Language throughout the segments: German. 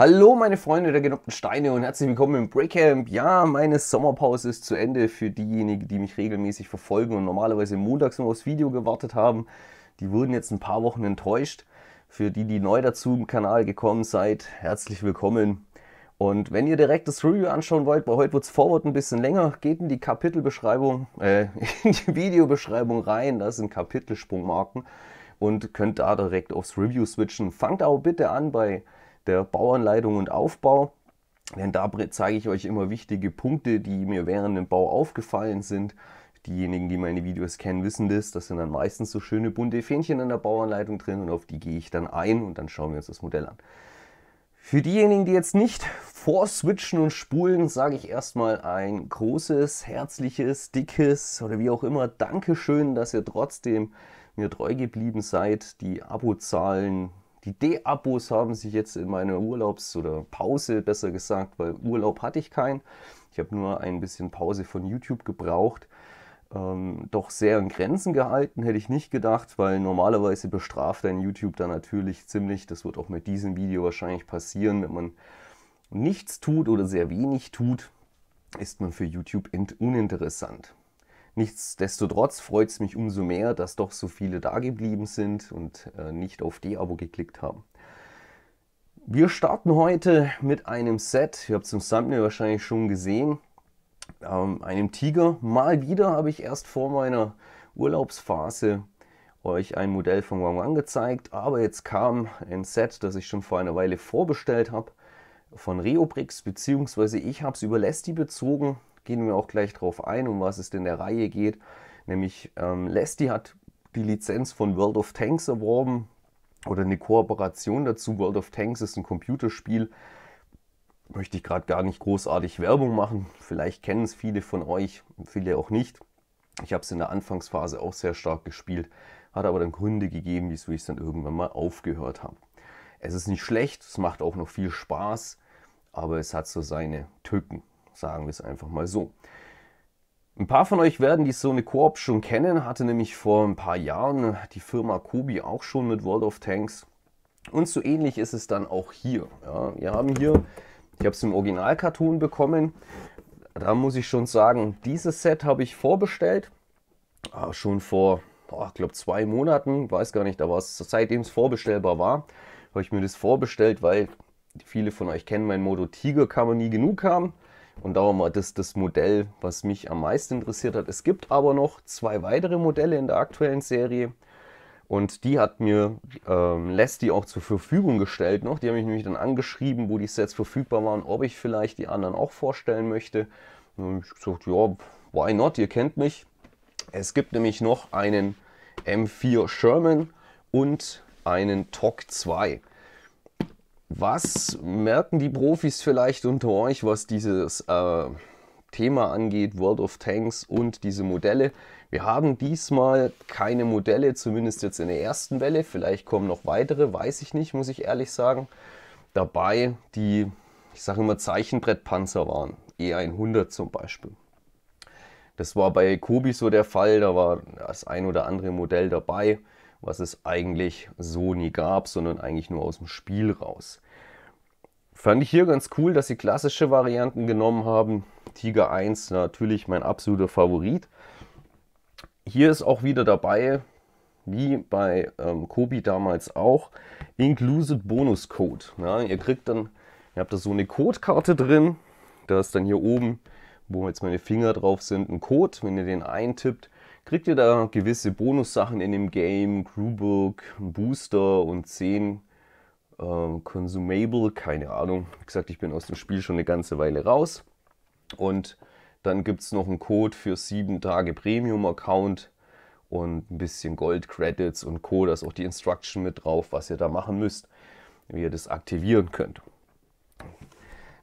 Hallo meine Freunde der genoppten Steine und herzlich willkommen im Breakcamp. Ja, meine Sommerpause ist zu Ende für diejenigen, die mich regelmäßig verfolgen und normalerweise montags noch aufs Video gewartet haben. Die wurden jetzt ein paar Wochen enttäuscht. Für die, die neu dazu im Kanal gekommen seid, herzlich willkommen. Und wenn ihr direkt das Review anschauen wollt, weil heute wird es Forward ein bisschen länger, geht in die Kapitelbeschreibung, äh, in die Videobeschreibung rein, Das sind Kapitelsprungmarken und könnt da direkt aufs Review switchen. Fangt auch bitte an bei der Bauanleitung und Aufbau. Denn da zeige ich euch immer wichtige Punkte, die mir während dem Bau aufgefallen sind. Diejenigen, die meine Videos kennen, wissen das. Das sind dann meistens so schöne bunte Fähnchen in der Bauanleitung drin und auf die gehe ich dann ein und dann schauen wir uns das Modell an. Für diejenigen, die jetzt nicht vorswitchen und spulen, sage ich erstmal ein großes, herzliches, dickes oder wie auch immer Dankeschön, dass ihr trotzdem mir treu geblieben seid. Die Abozahlen die de abos haben sich jetzt in meiner Urlaubs- oder Pause besser gesagt, weil Urlaub hatte ich keinen. Ich habe nur ein bisschen Pause von YouTube gebraucht. Ähm, doch sehr in Grenzen gehalten, hätte ich nicht gedacht, weil normalerweise bestraft ein YouTube dann natürlich ziemlich. Das wird auch mit diesem Video wahrscheinlich passieren, wenn man nichts tut oder sehr wenig tut, ist man für YouTube uninteressant. Nichtsdestotrotz freut es mich umso mehr, dass doch so viele da geblieben sind und äh, nicht auf D-Abo geklickt haben. Wir starten heute mit einem Set, ihr habt es im Thumbnail wahrscheinlich schon gesehen, ähm, einem Tiger. Mal wieder habe ich erst vor meiner Urlaubsphase euch ein Modell von Wang Wang gezeigt, aber jetzt kam ein Set, das ich schon vor einer Weile vorbestellt habe, von Reobrix, beziehungsweise ich habe es über Lesti bezogen, gehen wir auch gleich drauf ein, um was es in der Reihe geht. Nämlich ähm, Lesti hat die Lizenz von World of Tanks erworben oder eine Kooperation dazu. World of Tanks ist ein Computerspiel. Möchte ich gerade gar nicht großartig Werbung machen. Vielleicht kennen es viele von euch, viele auch nicht. Ich habe es in der Anfangsphase auch sehr stark gespielt, hat aber dann Gründe gegeben, wieso ich es dann irgendwann mal aufgehört habe. Es ist nicht schlecht, es macht auch noch viel Spaß, aber es hat so seine Tücken. Sagen wir es einfach mal so. Ein paar von euch werden die Sony Coop schon kennen, hatte nämlich vor ein paar Jahren die Firma Kobi auch schon mit World of Tanks. Und so ähnlich ist es dann auch hier. Ja, wir haben hier, ich habe es im Original-Cartoon bekommen. Da muss ich schon sagen, dieses Set habe ich vorbestellt. Ah, schon vor, ich glaube, zwei Monaten, weiß gar nicht, da war es, seitdem es vorbestellbar war, habe ich mir das vorbestellt, weil viele von euch kennen mein Modo Tiger, kann man nie genug haben. Und da war mal das, das Modell, was mich am meisten interessiert hat. Es gibt aber noch zwei weitere Modelle in der aktuellen Serie. Und die hat mir ähm, Leslie auch zur Verfügung gestellt noch. Die haben mich nämlich dann angeschrieben, wo die Sets verfügbar waren, ob ich vielleicht die anderen auch vorstellen möchte. Und dann habe ich gesagt, ja, why not? Ihr kennt mich. Es gibt nämlich noch einen M4 Sherman und einen TOC 2. Was merken die Profis vielleicht unter euch, was dieses äh, Thema angeht, World of Tanks und diese Modelle? Wir haben diesmal keine Modelle, zumindest jetzt in der ersten Welle. Vielleicht kommen noch weitere, weiß ich nicht, muss ich ehrlich sagen. Dabei, die, ich sage immer, Zeichenbrettpanzer waren. E100 zum Beispiel. Das war bei Kobi so der Fall, da war das ein oder andere Modell dabei was es eigentlich so nie gab, sondern eigentlich nur aus dem Spiel raus. Fand ich hier ganz cool, dass sie klassische Varianten genommen haben. Tiger 1 natürlich mein absoluter Favorit. Hier ist auch wieder dabei, wie bei ähm, Kobi damals auch, Inclusive Bonus Code. Ja, ihr kriegt dann, ihr habt da so eine Codekarte drin. Da ist dann hier oben, wo jetzt meine Finger drauf sind, ein Code. Wenn ihr den eintippt, kriegt ihr da gewisse Bonussachen in dem Game, Crewbook, Booster und 10 äh, Consumable, keine Ahnung. Wie gesagt, ich bin aus dem Spiel schon eine ganze Weile raus. Und dann gibt es noch einen Code für 7 Tage Premium-Account und ein bisschen Gold-Credits und Co. Da ist auch die Instruction mit drauf, was ihr da machen müsst, wie ihr das aktivieren könnt.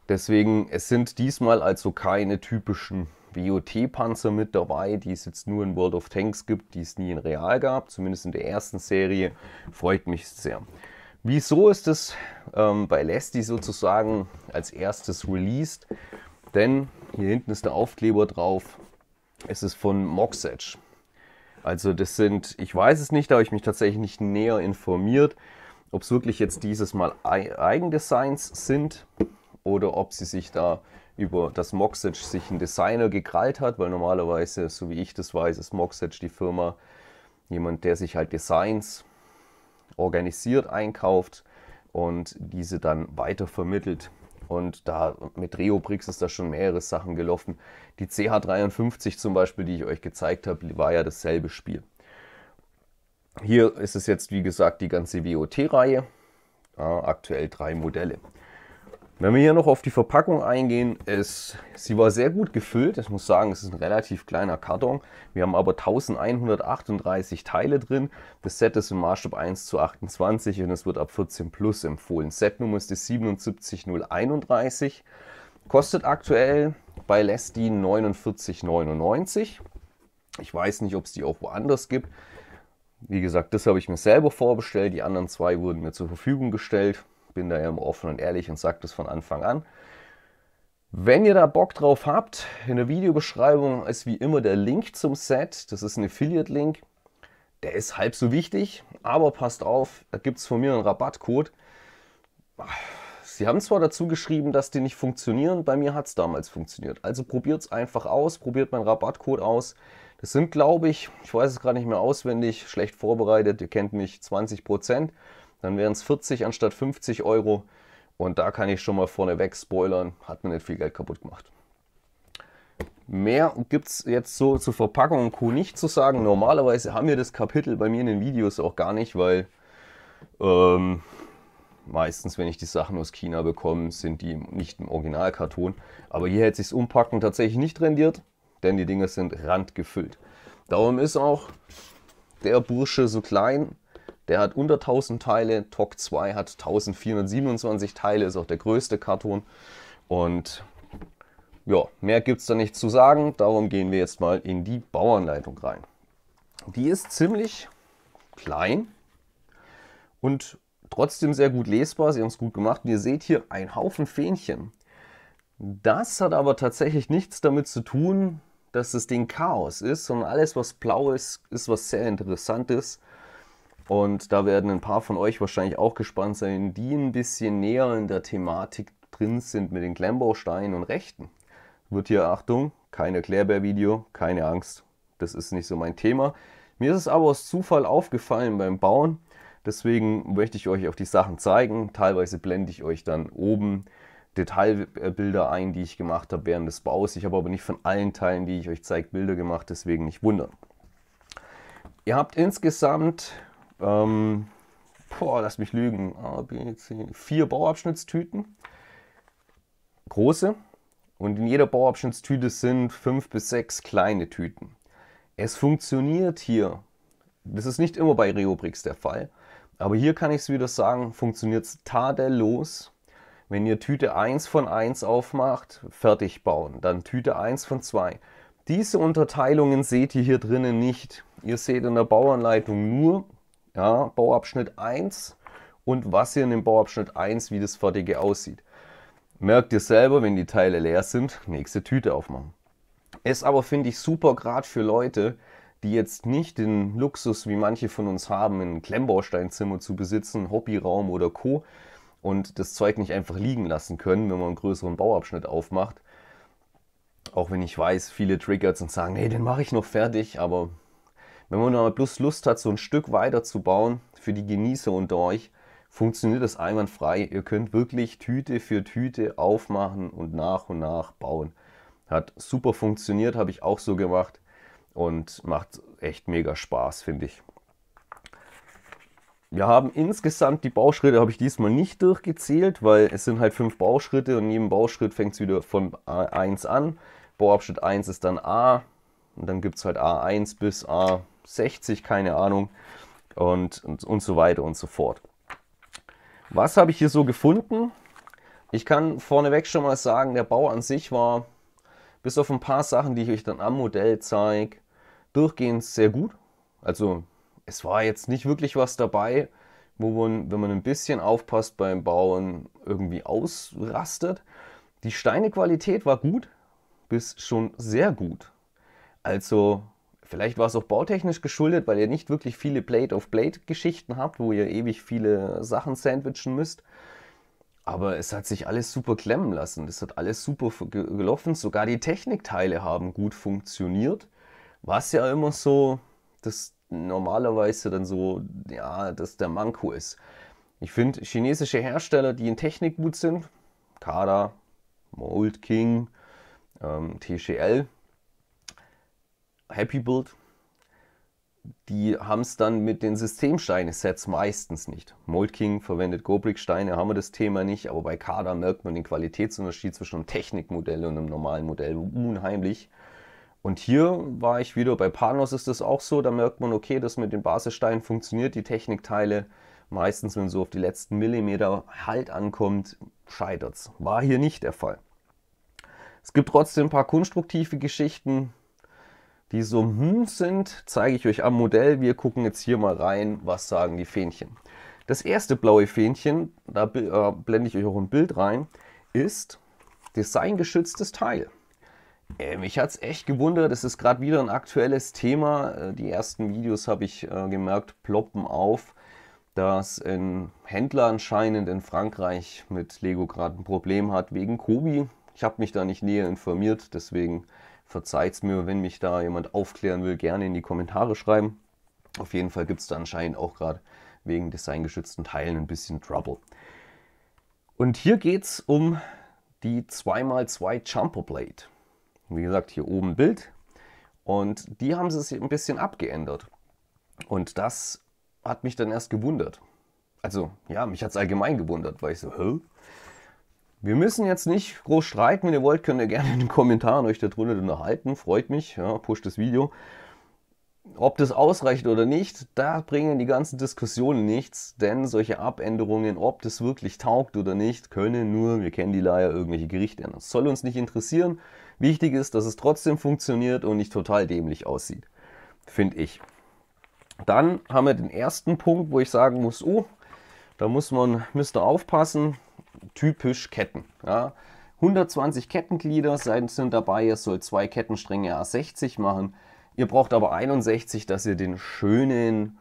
Deswegen, es sind diesmal also keine typischen WOT-Panzer mit dabei, die es jetzt nur in World of Tanks gibt, die es nie in Real gab, zumindest in der ersten Serie. Freut mich sehr. Wieso ist es ähm, bei Lesti sozusagen als erstes released? Denn hier hinten ist der Aufkleber drauf. Es ist von Moxedge. Also das sind, ich weiß es nicht, da habe ich mich tatsächlich nicht näher informiert, ob es wirklich jetzt dieses Mal Eigendesigns sind oder ob sie sich da über das Moxic sich ein Designer gekrallt hat, weil normalerweise, so wie ich das weiß, ist Moxic die Firma jemand, der sich halt Designs organisiert einkauft und diese dann weiter vermittelt. Und da mit Reobrix ist da schon mehrere Sachen gelaufen. Die CH53 zum Beispiel, die ich euch gezeigt habe, war ja dasselbe Spiel. Hier ist es jetzt, wie gesagt, die ganze WOT-Reihe. Ja, aktuell drei Modelle. Wenn wir hier noch auf die Verpackung eingehen, ist, sie war sehr gut gefüllt. Ich muss sagen, es ist ein relativ kleiner Karton. Wir haben aber 1138 Teile drin. Das Set ist im Maßstab 1 zu 28 und es wird ab 14 Plus empfohlen. Setnummer ist die 77031. Kostet aktuell bei Lesti 49,99. Ich weiß nicht, ob es die auch woanders gibt. Wie gesagt, das habe ich mir selber vorbestellt. Die anderen zwei wurden mir zur Verfügung gestellt bin da immer offen und ehrlich und sage das von Anfang an. Wenn ihr da Bock drauf habt, in der Videobeschreibung ist wie immer der Link zum Set. Das ist ein Affiliate-Link. Der ist halb so wichtig, aber passt auf, da gibt es von mir einen Rabattcode. Sie haben zwar dazu geschrieben, dass die nicht funktionieren, bei mir hat es damals funktioniert. Also probiert es einfach aus, probiert meinen Rabattcode aus. Das sind, glaube ich, ich weiß es gerade nicht mehr auswendig, schlecht vorbereitet, ihr kennt mich, 20 Prozent dann wären es 40 anstatt 50 Euro. Und da kann ich schon mal vorneweg spoilern, hat mir nicht viel Geld kaputt gemacht. Mehr gibt es jetzt so zur Verpackung und Co. nicht zu sagen. Normalerweise haben wir das Kapitel bei mir in den Videos auch gar nicht, weil ähm, meistens, wenn ich die Sachen aus China bekomme, sind die nicht im Originalkarton. Aber hier hätte sich das Umpacken tatsächlich nicht rendiert, denn die Dinger sind randgefüllt. Darum ist auch der Bursche so klein, der hat unter 1000 Teile, TOC 2 hat 1427 Teile, ist auch der größte Karton. Und ja, mehr gibt es da nicht zu sagen, darum gehen wir jetzt mal in die Bauanleitung rein. Die ist ziemlich klein und trotzdem sehr gut lesbar, sie haben es gut gemacht. Und ihr seht hier ein Haufen Fähnchen. Das hat aber tatsächlich nichts damit zu tun, dass das Ding Chaos ist, sondern alles, was blau ist, ist was sehr Interessantes. Und da werden ein paar von euch wahrscheinlich auch gespannt sein, die ein bisschen näher in der Thematik drin sind mit den Klemmbausteinen und Rechten. Wird hier, Achtung, kein Erklärbär-Video, keine Angst, das ist nicht so mein Thema. Mir ist es aber aus Zufall aufgefallen beim Bauen, deswegen möchte ich euch auch die Sachen zeigen. Teilweise blende ich euch dann oben Detailbilder ein, die ich gemacht habe während des Baus. Ich habe aber nicht von allen Teilen, die ich euch zeige, Bilder gemacht, deswegen nicht wundern. Ihr habt insgesamt ähm, boah, lass mich lügen. A, B, C. Vier Bauabschnittstüten. Große. Und in jeder Bauabschnittstüte sind fünf bis sechs kleine Tüten. Es funktioniert hier. Das ist nicht immer bei Reobrix der Fall. Aber hier kann ich es wieder sagen, funktioniert es tadellos. Wenn ihr Tüte 1 von 1 aufmacht, fertig bauen. Dann Tüte 1 von 2. Diese Unterteilungen seht ihr hier drinnen nicht. Ihr seht in der Bauanleitung nur, ja, Bauabschnitt 1 und was hier in dem Bauabschnitt 1, wie das fertige aussieht. Merkt ihr selber, wenn die Teile leer sind, nächste Tüte aufmachen. Ist aber, finde ich, super gerade für Leute, die jetzt nicht den Luxus, wie manche von uns haben, ein Klemmbausteinzimmer zu besitzen, Hobbyraum oder Co. und das Zeug nicht einfach liegen lassen können, wenn man einen größeren Bauabschnitt aufmacht. Auch wenn ich weiß, viele Triggers und sagen, nee, den mache ich noch fertig, aber wenn man aber bloß Lust hat, so ein Stück weiter zu bauen, für die Genießer unter euch, funktioniert das einwandfrei. Ihr könnt wirklich Tüte für Tüte aufmachen und nach und nach bauen. Hat super funktioniert, habe ich auch so gemacht und macht echt mega Spaß, finde ich. Wir haben insgesamt die Bauschritte, habe ich diesmal nicht durchgezählt, weil es sind halt fünf Bauschritte und in jedem Bauschritt fängt es wieder von a 1 an. Bauabschnitt 1 ist dann A und dann gibt es halt A1 bis A 60, keine Ahnung. Und, und, und so weiter und so fort. Was habe ich hier so gefunden? Ich kann vorneweg schon mal sagen, der Bau an sich war, bis auf ein paar Sachen, die ich euch dann am Modell zeige, durchgehend sehr gut. Also es war jetzt nicht wirklich was dabei, wo man, wenn man ein bisschen aufpasst beim Bauen, irgendwie ausrastet. Die Steinequalität war gut, bis schon sehr gut. Also Vielleicht war es auch bautechnisch geschuldet, weil ihr nicht wirklich viele Plate-of-Plate-Geschichten habt, wo ihr ewig viele Sachen sandwichen müsst. Aber es hat sich alles super klemmen lassen. Es hat alles super gelaufen. Sogar die Technikteile haben gut funktioniert. Was ja immer so, dass normalerweise dann so, ja, dass der Manko ist. Ich finde, chinesische Hersteller, die in Technik gut sind, Kada, Mold King, ähm, TCL, Happy Build, die haben es dann mit den Systemsteine-Sets meistens nicht. Mold King verwendet Gobrick-Steine, haben wir das Thema nicht, aber bei Kader merkt man den Qualitätsunterschied zwischen einem Technikmodell und einem normalen Modell unheimlich. Und hier war ich wieder, bei Panos ist das auch so, da merkt man, okay, das mit den Basissteinen funktioniert, die Technikteile meistens, wenn so auf die letzten Millimeter Halt ankommt, scheitert es. War hier nicht der Fall. Es gibt trotzdem ein paar konstruktive Geschichten, die so hm sind, zeige ich euch am Modell. Wir gucken jetzt hier mal rein, was sagen die Fähnchen. Das erste blaue Fähnchen, da äh, blende ich euch auch ein Bild rein, ist designgeschütztes Teil. Äh, mich hat es echt gewundert, es ist gerade wieder ein aktuelles Thema. Äh, die ersten Videos habe ich äh, gemerkt, ploppen auf, dass ein Händler anscheinend in Frankreich mit Lego gerade ein Problem hat wegen Kobi. Ich habe mich da nicht näher informiert, deswegen verzeiht es mir, wenn mich da jemand aufklären will, gerne in die Kommentare schreiben. Auf jeden Fall gibt es da anscheinend auch gerade wegen designgeschützten Teilen ein bisschen Trouble. Und hier geht es um die 2x2 Jumper Blade. Wie gesagt, hier oben Bild. Und die haben sie ein bisschen abgeändert. Und das hat mich dann erst gewundert. Also, ja, mich hat es allgemein gewundert, weil ich so, hä? Wir müssen jetzt nicht groß streiten. Wenn ihr wollt, könnt ihr gerne in den Kommentaren euch da drunter unterhalten. Freut mich. Ja, push das Video. Ob das ausreicht oder nicht, da bringen die ganzen Diskussionen nichts, denn solche Abänderungen, ob das wirklich taugt oder nicht, können nur, wir kennen die Leier, irgendwelche Gerichte ändern. Das soll uns nicht interessieren. Wichtig ist, dass es trotzdem funktioniert und nicht total dämlich aussieht, finde ich. Dann haben wir den ersten Punkt, wo ich sagen muss, oh, da muss man, müsst ihr aufpassen, typisch Ketten. Ja. 120 Kettenglieder sind dabei, ihr sollt zwei Kettenstränge A60 machen. Ihr braucht aber 61, dass ihr den schönen,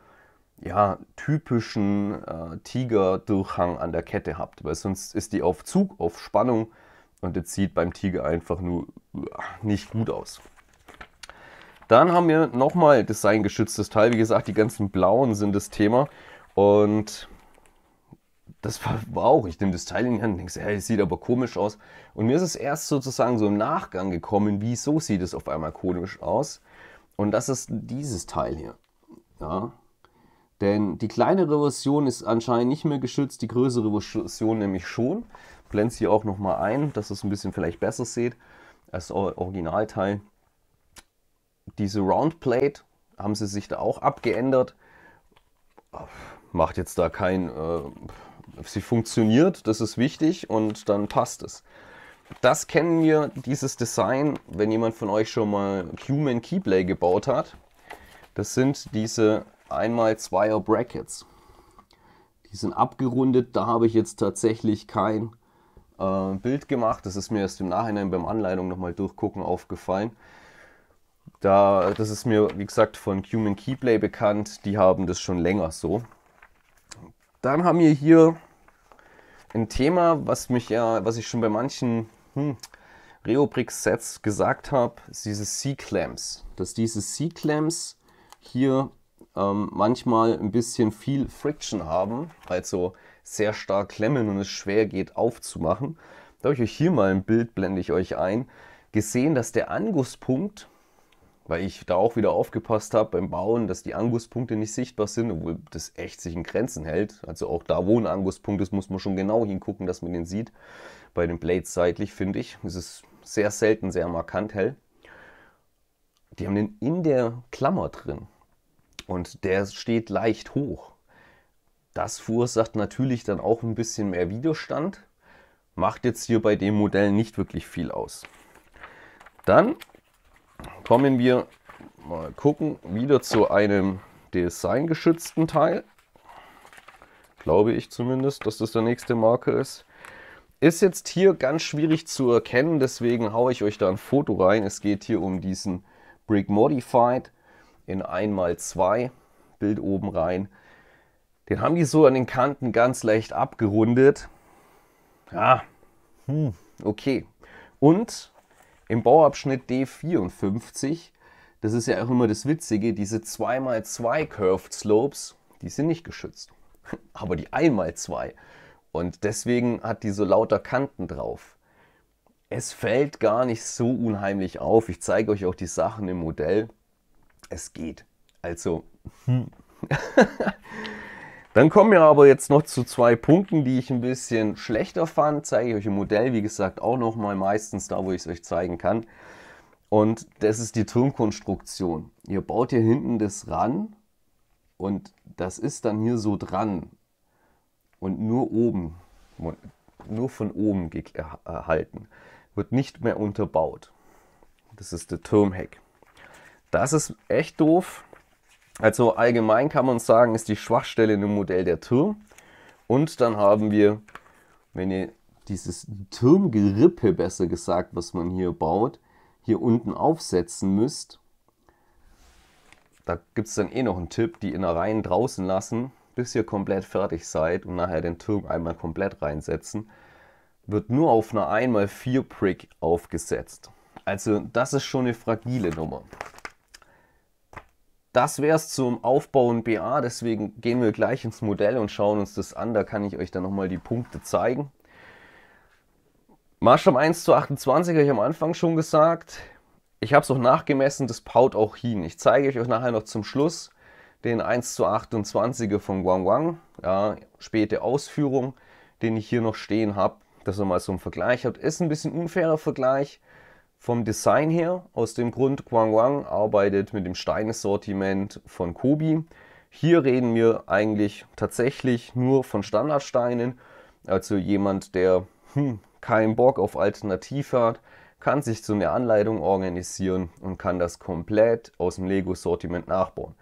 ja, typischen äh, Tiger-Durchhang an der Kette habt, weil sonst ist die auf Zug, auf Spannung und das sieht beim Tiger einfach nur äh, nicht gut aus. Dann haben wir nochmal designgeschütztes Teil. Wie gesagt, die ganzen blauen sind das Thema. Und das war, auch, ich nehme das Teil in die Hand und denke, es sieht aber komisch aus. Und mir ist es erst sozusagen so im Nachgang gekommen, wieso sieht es auf einmal komisch aus. Und das ist dieses Teil hier. Ja. Denn die kleinere Version ist anscheinend nicht mehr geschützt, die größere Version nämlich schon. Blende es hier auch nochmal ein, dass ihr es ein bisschen vielleicht besser seht als Originalteil. Diese Roundplate haben sie sich da auch abgeändert. Macht jetzt da kein... Äh, sie funktioniert, das ist wichtig und dann passt es. Das kennen wir, dieses Design, wenn jemand von euch schon mal Human Keyplay gebaut hat. Das sind diese 1x2er Brackets. Die sind abgerundet, da habe ich jetzt tatsächlich kein äh, Bild gemacht. Das ist mir erst im Nachhinein beim Anleitung nochmal durchgucken aufgefallen. Da, das ist mir, wie gesagt, von Human Keyplay bekannt. Die haben das schon länger so. Dann haben wir hier ein Thema, was mich ja, was ich schon bei manchen hm, Reobrix-Sets gesagt habe, ist diese C-Clamps. Dass diese C-Clamps hier ähm, manchmal ein bisschen viel Friction haben, also sehr stark klemmen und es schwer geht aufzumachen. Da habe ich euch hier mal ein Bild, blende ich euch ein, gesehen, dass der Angusspunkt weil ich da auch wieder aufgepasst habe beim Bauen, dass die Angusspunkte nicht sichtbar sind, obwohl das echt sich in Grenzen hält. Also auch da, wo ein Anguspunkt ist, muss man schon genau hingucken, dass man den sieht. Bei den Blades seitlich, finde ich, ist es sehr selten sehr markant hell. Die haben den in der Klammer drin und der steht leicht hoch. Das verursacht natürlich dann auch ein bisschen mehr Widerstand, macht jetzt hier bei dem Modell nicht wirklich viel aus. Dann kommen wir mal gucken, wieder zu einem designgeschützten Teil. Glaube ich zumindest, dass das der nächste Marke ist. Ist jetzt hier ganz schwierig zu erkennen, deswegen haue ich euch da ein Foto rein. Es geht hier um diesen Brick Modified in 1x2, Bild oben rein. Den haben die so an den Kanten ganz leicht abgerundet. Ja, hm, okay. Und im Bauabschnitt D54, das ist ja auch immer das Witzige, diese 2x2 Curved Slopes, die sind nicht geschützt. Aber die 1x2. Und deswegen hat die so lauter Kanten drauf. Es fällt gar nicht so unheimlich auf. Ich zeige euch auch die Sachen im Modell. Es geht. Also, hm. Dann kommen wir aber jetzt noch zu zwei Punkten, die ich ein bisschen schlechter fand. Zeige ich euch im Modell, wie gesagt, auch nochmal meistens da, wo ich es euch zeigen kann. Und das ist die Turmkonstruktion. Ihr baut hier hinten das ran und das ist dann hier so dran und nur oben, nur von oben erhalten. Wird nicht mehr unterbaut. Das ist der Turmheck. Das ist echt doof. Also allgemein kann man sagen, ist die Schwachstelle im Modell der Turm. Und dann haben wir, wenn ihr dieses Turmgerippe, besser gesagt, was man hier baut, hier unten aufsetzen müsst. Da gibt es dann eh noch einen Tipp, die Innereien draußen lassen, bis ihr komplett fertig seid und nachher den Turm einmal komplett reinsetzen. Wird nur auf einer 1x4 Prick aufgesetzt. Also das ist schon eine fragile Nummer. Das wäre es zum Aufbauen BA, deswegen gehen wir gleich ins Modell und schauen uns das an. Da kann ich euch dann nochmal die Punkte zeigen. Marschram 1 zu 28 habe ich am Anfang schon gesagt. Ich habe es auch nachgemessen, das paut auch hin. Ich zeige euch nachher noch zum Schluss den 1 zu 28er von Wang. Ja, späte Ausführung, den ich hier noch stehen habe, dass ihr mal so einen Vergleich habt. Ist ein bisschen unfairer Vergleich, vom Design her, aus dem Grund, Guangwang arbeitet mit dem Steinesortiment von Kobi. Hier reden wir eigentlich tatsächlich nur von Standardsteinen. Also jemand, der hm, keinen Bock auf Alternative hat, kann sich so eine Anleitung organisieren und kann das komplett aus dem Lego-Sortiment nachbauen.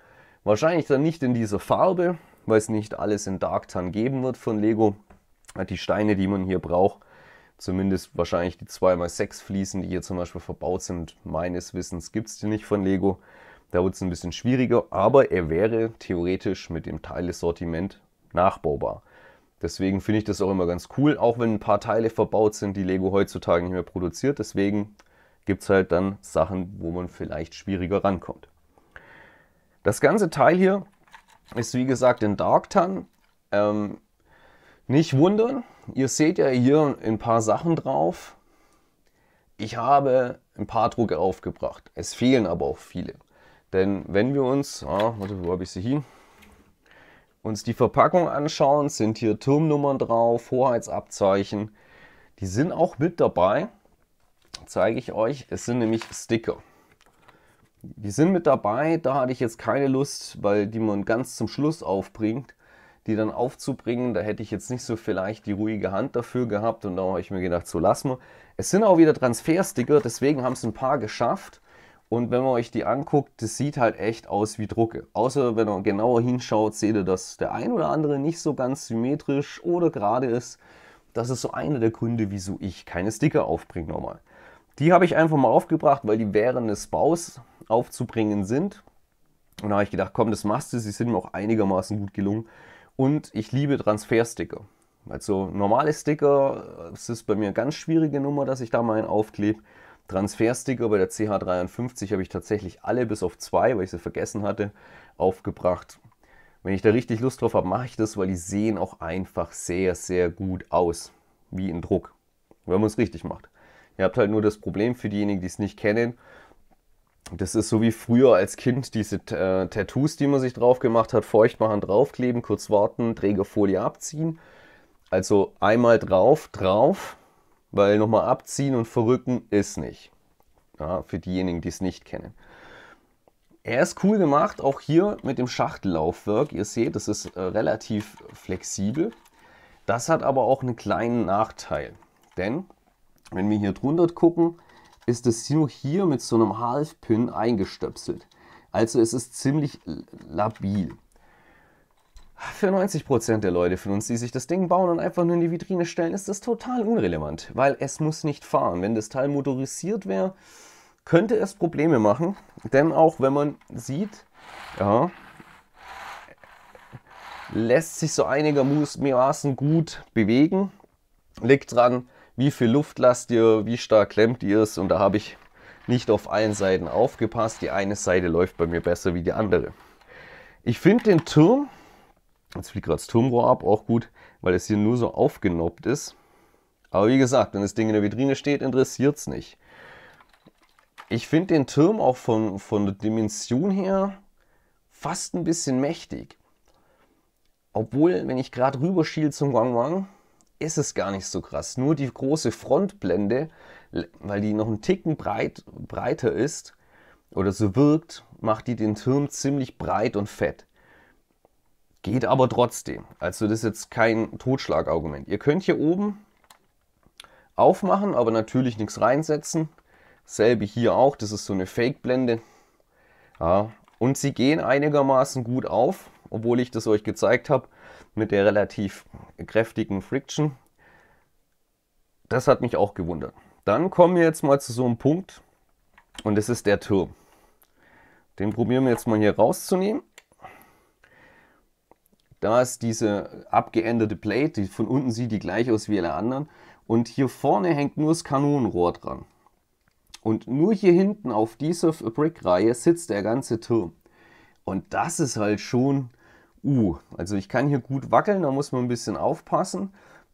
Wahrscheinlich dann nicht in dieser Farbe, weil es nicht alles in Dark Tan geben wird von Lego. Die Steine, die man hier braucht, Zumindest wahrscheinlich die 2x6 Fliesen, die hier zum Beispiel verbaut sind. Meines Wissens gibt es die nicht von Lego. Da wird es ein bisschen schwieriger, aber er wäre theoretisch mit dem Teilesortiment nachbaubar. Deswegen finde ich das auch immer ganz cool, auch wenn ein paar Teile verbaut sind, die Lego heutzutage nicht mehr produziert. Deswegen gibt es halt dann Sachen, wo man vielleicht schwieriger rankommt. Das ganze Teil hier ist wie gesagt in Dark Tan. Ähm, nicht wundern, Ihr seht ja hier ein paar Sachen drauf. Ich habe ein paar Drucke aufgebracht. Es fehlen aber auch viele. Denn wenn wir uns, ah, warte, wo habe ich sie hin? Uns die Verpackung anschauen, sind hier Turmnummern drauf, Hoheitsabzeichen. Die sind auch mit dabei. Zeige ich euch. Es sind nämlich Sticker. Die sind mit dabei. Da hatte ich jetzt keine Lust, weil die man ganz zum Schluss aufbringt die dann aufzubringen. Da hätte ich jetzt nicht so vielleicht die ruhige Hand dafür gehabt und da habe ich mir gedacht, so lassen wir. Es sind auch wieder Transfersticker, deswegen haben es ein paar geschafft. Und wenn man euch die anguckt, das sieht halt echt aus wie Drucke. Außer wenn ihr genauer hinschaut, seht ihr, dass der ein oder andere nicht so ganz symmetrisch oder gerade ist. Das ist so einer der Gründe, wieso ich keine Sticker aufbringe nochmal. Die habe ich einfach mal aufgebracht, weil die während des Baus aufzubringen sind. Und da habe ich gedacht, komm, das machst du. Sie sind mir auch einigermaßen gut gelungen. Und ich liebe Transfersticker. Also normale Sticker, es ist bei mir eine ganz schwierige Nummer, dass ich da mal einen aufklebe. Transfersticker bei der CH53 habe ich tatsächlich alle bis auf zwei, weil ich sie vergessen hatte, aufgebracht. Wenn ich da richtig Lust drauf habe, mache ich das, weil die sehen auch einfach sehr, sehr gut aus. Wie in Druck. Wenn man es richtig macht. Ihr habt halt nur das Problem für diejenigen, die es nicht kennen. Das ist so wie früher als Kind diese äh, Tattoos, die man sich drauf gemacht hat, feucht machen, draufkleben, kurz warten, Trägerfolie abziehen. Also einmal drauf, drauf, weil nochmal abziehen und verrücken ist nicht. Ja, für diejenigen, die es nicht kennen. Er ist cool gemacht, auch hier mit dem Schachtellaufwerk. Ihr seht, das ist äh, relativ flexibel. Das hat aber auch einen kleinen Nachteil. Denn wenn wir hier drunter gucken, ist es nur hier mit so einem Half-Pin eingestöpselt. Also es ist ziemlich labil. Für 90% der Leute von uns, die sich das Ding bauen und einfach nur in die Vitrine stellen, ist das total unrelevant, weil es muss nicht fahren. Wenn das Teil motorisiert wäre, könnte es Probleme machen, denn auch wenn man sieht, ja, lässt sich so einigermaßen gut bewegen, liegt dran, wie viel Luft lasst ihr, wie stark klemmt ihr es und da habe ich nicht auf allen Seiten aufgepasst. Die eine Seite läuft bei mir besser wie die andere. Ich finde den Turm, jetzt fliegt gerade das Turmrohr ab, auch gut, weil es hier nur so aufgenobbt ist. Aber wie gesagt, wenn das Ding in der Vitrine steht, interessiert es nicht. Ich finde den Turm auch von, von der Dimension her fast ein bisschen mächtig. Obwohl, wenn ich gerade rüber schiel zum Wang Wang, ist es gar nicht so krass. Nur die große Frontblende, weil die noch einen Ticken breit, breiter ist oder so wirkt, macht die den Turm ziemlich breit und fett. Geht aber trotzdem. Also das ist jetzt kein Totschlagargument. Ihr könnt hier oben aufmachen, aber natürlich nichts reinsetzen. Selbe hier auch, das ist so eine Fake-Blende. Ja. Und sie gehen einigermaßen gut auf, obwohl ich das euch gezeigt habe mit der relativ kräftigen Friction. Das hat mich auch gewundert. Dann kommen wir jetzt mal zu so einem Punkt und das ist der Turm. Den probieren wir jetzt mal hier rauszunehmen. Da ist diese abgeänderte Plate, die von unten sieht die gleich aus wie alle anderen. Und hier vorne hängt nur das Kanonenrohr dran. Und nur hier hinten auf dieser Brickreihe sitzt der ganze Turm. Und das ist halt schon U. Uh, also ich kann hier gut wackeln, da muss man ein bisschen aufpassen.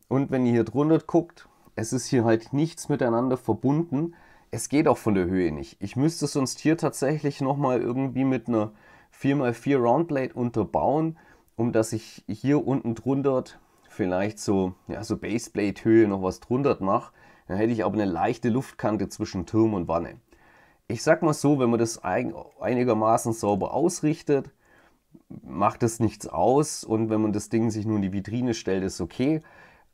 Und wenn ihr hier drunter guckt, es ist hier halt nichts miteinander verbunden. Es geht auch von der Höhe nicht. Ich müsste sonst hier tatsächlich nochmal irgendwie mit einer 4x4 Roundblade unterbauen, um dass ich hier unten drunter vielleicht so, ja, so Baseplate-Höhe noch was drunter mache. Dann hätte ich aber eine leichte Luftkante zwischen Turm und Wanne. Ich sag mal so, wenn man das einigermaßen sauber ausrichtet, macht es nichts aus und wenn man das Ding sich nur in die Vitrine stellt, ist okay.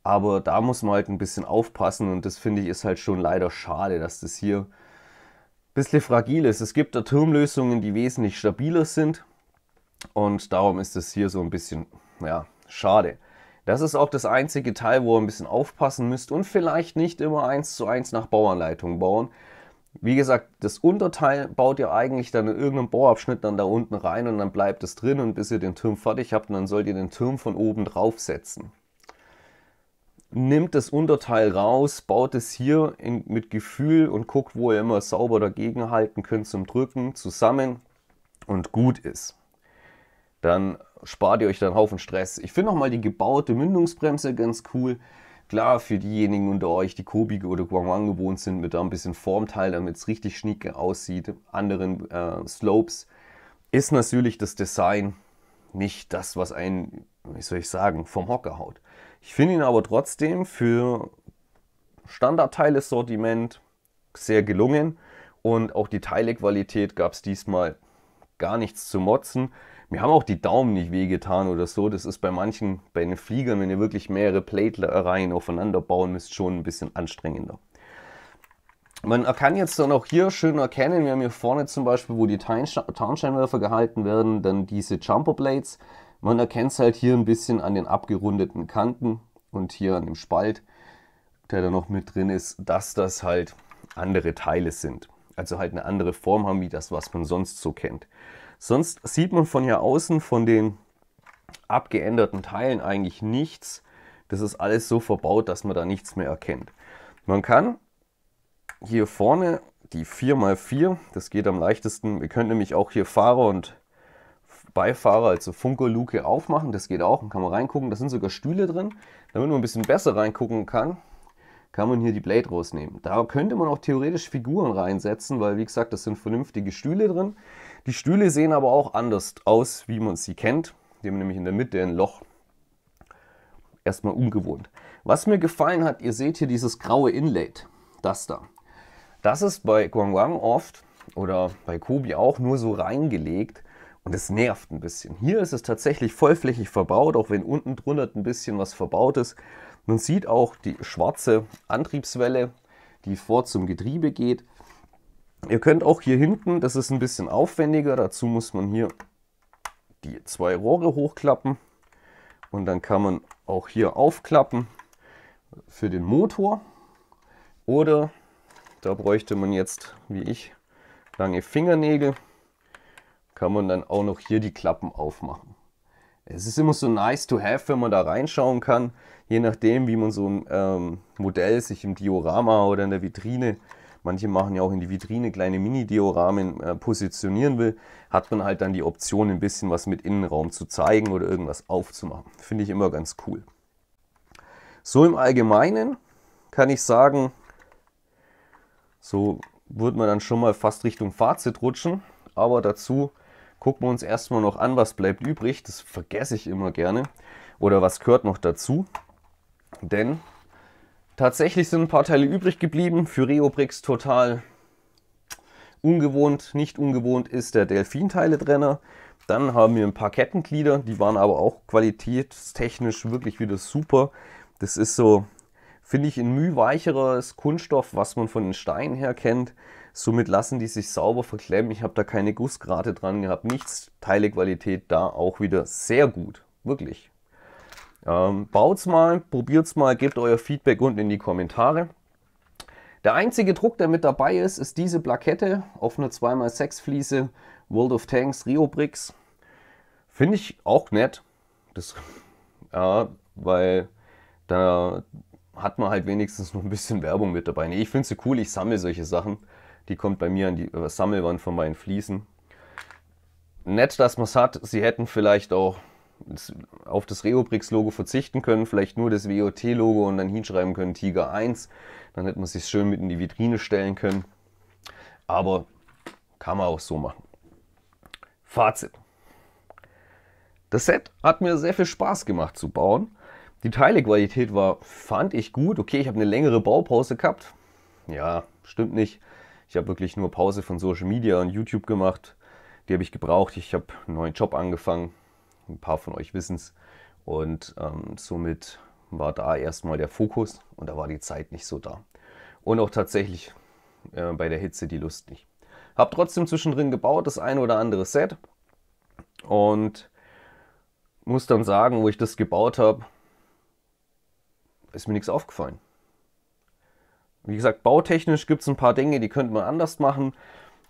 Aber da muss man halt ein bisschen aufpassen und das finde ich ist halt schon leider schade, dass das hier ein bisschen fragil ist. Es gibt da Turmlösungen, die wesentlich stabiler sind und darum ist das hier so ein bisschen, ja, schade. Das ist auch das einzige Teil, wo ihr ein bisschen aufpassen müsst und vielleicht nicht immer eins zu eins nach Bauanleitung bauen, wie gesagt, das Unterteil baut ihr eigentlich dann in irgendeinem Bohrabschnitt dann da unten rein und dann bleibt es drin und bis ihr den Turm fertig habt, dann sollt ihr den Turm von oben draufsetzen. Nimmt das Unterteil raus, baut es hier in, mit Gefühl und guckt, wo ihr immer sauber dagegen halten könnt zum Drücken zusammen und gut ist. Dann spart ihr euch dann einen Haufen Stress. Ich finde nochmal die gebaute Mündungsbremse ganz cool. Klar, für diejenigen unter euch, die Kobi oder Guangwang gewohnt sind, mit da ein bisschen Formteil, damit es richtig schnieke aussieht, anderen äh, Slopes, ist natürlich das Design nicht das, was einen, wie soll ich sagen, vom Hocker haut. Ich finde ihn aber trotzdem für Standardteile-Sortiment sehr gelungen und auch die Teilequalität gab es diesmal gar nichts zu motzen. Mir haben auch die Daumen nicht wehgetan oder so. Das ist bei manchen, bei den Fliegern, wenn ihr wirklich mehrere Plate-Reihen aufeinander bauen müsst, schon ein bisschen anstrengender. Man kann jetzt dann auch hier schön erkennen, wir haben hier vorne zum Beispiel, wo die Tarnscheinwerfer gehalten werden, dann diese Jumper Blades. Man erkennt es halt hier ein bisschen an den abgerundeten Kanten und hier an dem Spalt, der da noch mit drin ist, dass das halt andere Teile sind. Also halt eine andere Form haben, wie das, was man sonst so kennt. Sonst sieht man von hier außen von den abgeänderten Teilen eigentlich nichts. Das ist alles so verbaut, dass man da nichts mehr erkennt. Man kann hier vorne die 4x4, das geht am leichtesten. Wir können nämlich auch hier Fahrer und Beifahrer, also Funkerluke aufmachen. Das geht auch, dann kann man reingucken. Da sind sogar Stühle drin. Damit man ein bisschen besser reingucken kann, kann man hier die Blade rausnehmen. Da könnte man auch theoretisch Figuren reinsetzen, weil wie gesagt, das sind vernünftige Stühle drin. Die Stühle sehen aber auch anders aus, wie man sie kennt. Die haben nämlich in der Mitte ein Loch. Erstmal ungewohnt. Was mir gefallen hat, ihr seht hier dieses graue Inlay. Das da. Das ist bei Guangguang oft oder bei Kobi auch nur so reingelegt und es nervt ein bisschen. Hier ist es tatsächlich vollflächig verbaut, auch wenn unten drunter ein bisschen was verbaut ist. Man sieht auch die schwarze Antriebswelle, die vor zum Getriebe geht. Ihr könnt auch hier hinten, das ist ein bisschen aufwendiger, dazu muss man hier die zwei Rohre hochklappen und dann kann man auch hier aufklappen für den Motor oder da bräuchte man jetzt, wie ich, lange Fingernägel, kann man dann auch noch hier die Klappen aufmachen. Es ist immer so nice to have, wenn man da reinschauen kann, je nachdem, wie man so ein ähm, Modell sich im Diorama oder in der Vitrine manche machen ja auch in die Vitrine kleine Mini-Dioramen äh, positionieren will, hat man halt dann die Option, ein bisschen was mit Innenraum zu zeigen oder irgendwas aufzumachen. Finde ich immer ganz cool. So im Allgemeinen kann ich sagen, so würde man dann schon mal fast Richtung Fazit rutschen. Aber dazu gucken wir uns erstmal noch an, was bleibt übrig. Das vergesse ich immer gerne. Oder was gehört noch dazu. Denn Tatsächlich sind ein paar Teile übrig geblieben. Für Reobrix total ungewohnt, nicht ungewohnt ist der Delfin-Teile-Trenner. Dann haben wir ein paar Kettenglieder, die waren aber auch qualitätstechnisch wirklich wieder super. Das ist so, finde ich, ein mühweicheres Kunststoff, was man von den Steinen her kennt. Somit lassen die sich sauber verklemmen. Ich habe da keine Gussgrate dran gehabt, nichts. Teilequalität da auch wieder sehr gut, wirklich. Ähm, es mal, probiert es mal, gebt euer Feedback unten in die Kommentare. Der einzige Druck, der mit dabei ist, ist diese Plakette auf einer 2x6 Fliese World of Tanks Rio Bricks. Finde ich auch nett, das, ja, weil da hat man halt wenigstens noch ein bisschen Werbung mit dabei. Nee, ich finde sie cool, ich sammle solche Sachen. Die kommt bei mir an die äh, Sammelwand von meinen Fliesen. Nett, dass man es hat. Sie hätten vielleicht auch auf das Reobrix-Logo verzichten können, vielleicht nur das WOT-Logo und dann hinschreiben können Tiger 1. Dann hätte man sich schön mit in die Vitrine stellen können. Aber kann man auch so machen. Fazit. Das Set hat mir sehr viel Spaß gemacht zu bauen. Die Teilequalität war, fand ich gut. Okay, ich habe eine längere Baupause gehabt. Ja, stimmt nicht. Ich habe wirklich nur Pause von Social Media und YouTube gemacht. Die habe ich gebraucht. Ich habe einen neuen Job angefangen ein paar von euch wissen es. Und ähm, somit war da erstmal der Fokus und da war die Zeit nicht so da. Und auch tatsächlich äh, bei der Hitze die Lust nicht. Hab trotzdem zwischendrin gebaut, das ein oder andere Set. Und muss dann sagen, wo ich das gebaut habe, ist mir nichts aufgefallen. Wie gesagt, bautechnisch gibt es ein paar Dinge, die könnte man anders machen.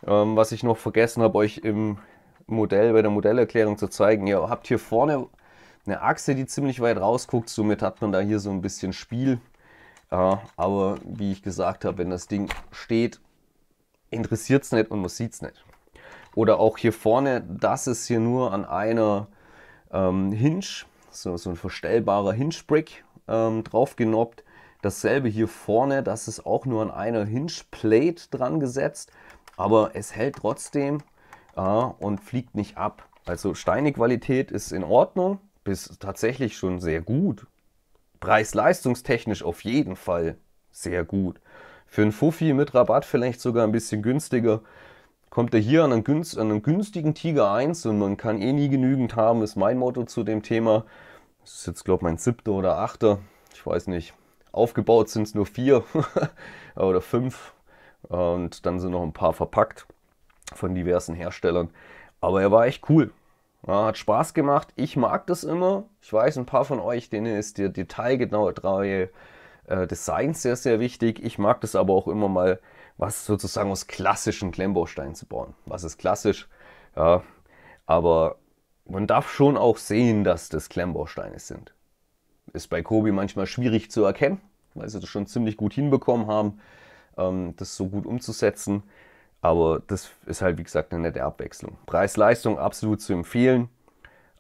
Ähm, was ich noch vergessen habe, euch im Modell, bei der Modellerklärung zu zeigen, ihr habt hier vorne eine Achse, die ziemlich weit rausguckt, somit hat man da hier so ein bisschen Spiel. Ja, aber wie ich gesagt habe, wenn das Ding steht, interessiert es nicht und man sieht es nicht. Oder auch hier vorne, das ist hier nur an einer ähm, Hinge, so, so ein verstellbarer Hinge-Brick ähm, drauf genoppt. Dasselbe hier vorne, das ist auch nur an einer Hinge-Plate dran gesetzt, aber es hält trotzdem äh, und fliegt nicht ab. Also Steinequalität ist in Ordnung, bis tatsächlich schon sehr gut. Preis-leistungstechnisch auf jeden Fall sehr gut. Für einen Fuffi mit Rabatt vielleicht sogar ein bisschen günstiger. Kommt er hier an einen, günst, an einen günstigen Tiger 1 und man kann eh nie genügend haben, ist mein Motto zu dem Thema. Das ist jetzt, glaube ich, mein siebter oder achter. Ich weiß nicht. Aufgebaut sind es nur vier oder fünf. Und dann sind noch ein paar verpackt von diversen Herstellern. Aber er war echt cool. Ja, hat Spaß gemacht. Ich mag das immer. Ich weiß, ein paar von euch, denen ist der detailgenaue äh, Design sehr, sehr wichtig. Ich mag das aber auch immer mal, was sozusagen aus klassischen Klemmbausteinen zu bauen. Was ist klassisch? Ja, aber man darf schon auch sehen, dass das Klemmbausteine sind. Ist bei Kobi manchmal schwierig zu erkennen, weil sie das schon ziemlich gut hinbekommen haben, ähm, das so gut umzusetzen. Aber das ist halt, wie gesagt, eine nette Abwechslung. Preis-Leistung absolut zu empfehlen.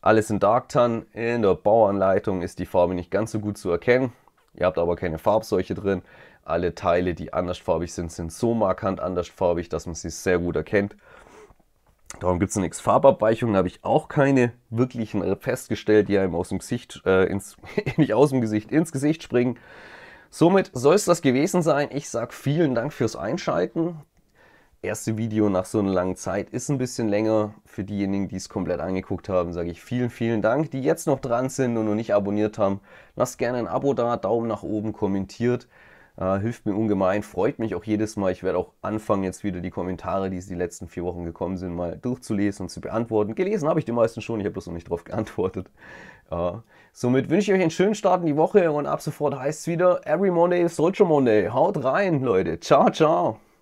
Alles in Dark Tan. In der Bauanleitung ist die Farbe nicht ganz so gut zu erkennen. Ihr habt aber keine Farbseuche drin. Alle Teile, die andersfarbig sind, sind so markant andersfarbig, dass man sie sehr gut erkennt. Darum gibt es nichts. Farbabweichungen habe ich auch keine wirklichen festgestellt, die einem aus dem Gesicht, äh, ins, nicht aus dem Gesicht, ins Gesicht springen. Somit soll es das gewesen sein. Ich sage vielen Dank fürs Einschalten erste Video nach so einer langen Zeit ist ein bisschen länger. Für diejenigen, die es komplett angeguckt haben, sage ich vielen, vielen Dank. Die jetzt noch dran sind und noch nicht abonniert haben, lasst gerne ein Abo da, Daumen nach oben, kommentiert. Äh, hilft mir ungemein, freut mich auch jedes Mal. Ich werde auch anfangen, jetzt wieder die Kommentare, die die letzten vier Wochen gekommen sind, mal durchzulesen und zu beantworten. Gelesen habe ich die meisten schon, ich habe bloß noch nicht darauf geantwortet. Äh, somit wünsche ich euch einen schönen Start in die Woche und ab sofort heißt es wieder Every Monday is Soldier Monday. Haut rein, Leute. Ciao, ciao.